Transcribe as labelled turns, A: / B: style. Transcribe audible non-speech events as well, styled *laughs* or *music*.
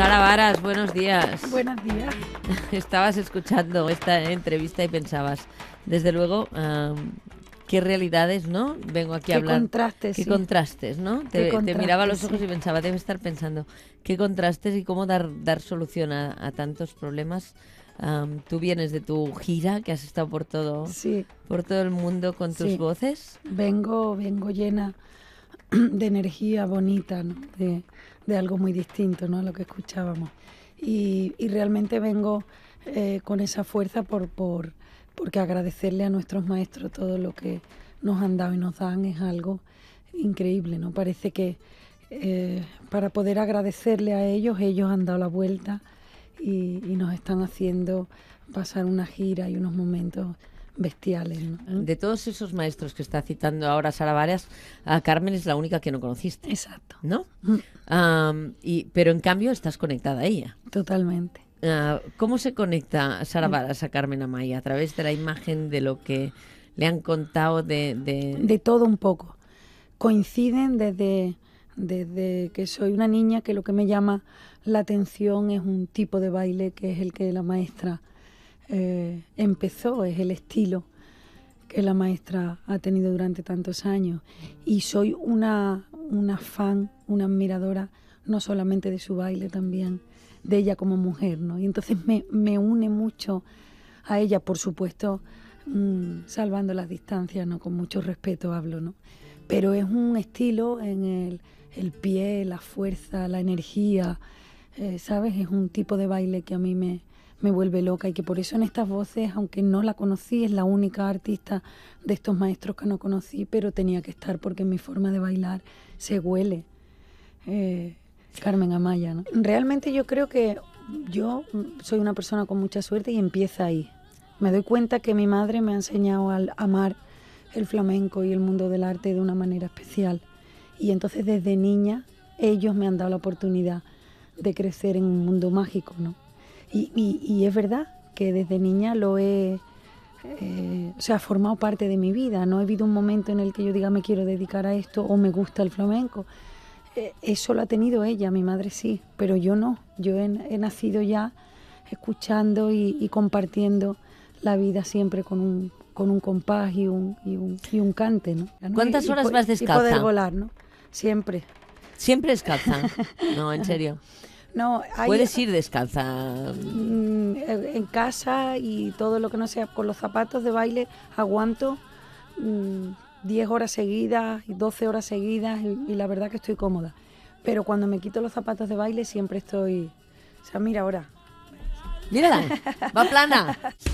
A: Sara Varas, buenos días. Buenos días. *laughs* Estabas escuchando esta entrevista y pensabas, desde luego, qué realidades, ¿no? Vengo aquí a hablar. Qué contrastes. Qué contrastes, ¿no? te, miraba los ojos y pensaba, debe estar pensando, qué contrastes y cómo dar, dar solución a, tantos problemas. tú vienes de tu gira, que has estado por todo, por todo el mundo con tus voces.
B: Vengo, vengo llena *clears throat* de energía bonita, de, algo muy distinto a lo que escuchábamos. Y, realmente vengo eh, con esa fuerza por, por, porque agradecerle a nuestros maestros todo lo que nos han dado y nos dan es algo increíble, ¿no? Parece que eh, para poder agradecerle a ellos, ellos han dado la vuelta y nos están haciendo pasar una gira y unos momentos bestiales. ¿Eh? De
A: todos esos maestros que está citando ahora Sara Varias, a Carmen es la única que no conociste. Exacto. ¿No? Mm. y, pero en cambio estás conectada a ella.
B: Totalmente.
A: Ah, ¿Cómo se conecta Sara mm. Varas a Carmen Amaya? A través de la imagen de lo que le han contado
B: de... De, de todo un poco. Coinciden desde, desde que soy una niña que lo que me llama la atención es un tipo de baile que es el que la maestra eh, empezó, es el estilo que la maestra ha tenido durante tantos años. Y soy una, una fan, una admiradora, no solamente de su baile, también de ella como mujer. ¿no? Y entonces me, une mucho a ella, por supuesto, mm, salvando las distancias, ¿no? con mucho respeto hablo. ¿no? Pero es un estilo en el, pie, la fuerza, la energía. Eh, ¿Sabes? Es un tipo de baile que a mí me, me vuelve loca y que por eso en estas voces, aunque no la conocí, es la única artista de estos maestros que no conocí, pero tenía que estar porque mi forma de bailar se huele. Eh, Carmen Amaya, ¿no? Realmente yo creo que yo soy una persona con mucha suerte y empieza ahí. Me doy cuenta que mi madre me ha enseñado a amar el flamenco y el mundo del arte de una manera especial. Y entonces desde niña ellos me han dado la oportunidad de crecer en un mundo mágico, ¿no? Y, es verdad que desde niña lo he, eh, o sea, ha formado parte de mi vida. No he habido un momento en el que yo diga me quiero dedicar a esto o me gusta el flamenco. Eh, eso lo ha tenido ella, mi madre sí, pero yo no. Yo he, nacido ya escuchando y, compartiendo la vida siempre con un, compás y un, un, cante. ¿no? ¿Cuántas horas vas descalza? Y poder volar, ¿no? Siempre. Siempre descalza. No, en *laughs* serio. ¿Puedes ir
A: descalza?
B: Mm, en casa y todo lo que no sea con los zapatos de baile aguanto 10 mm, horas seguidas y 12 horas seguidas y, la verdad que estoy cómoda. Pero cuando me quito los zapatos de baile siempre estoy... O sea, mira ahora. Mírala, va plana. *laughs*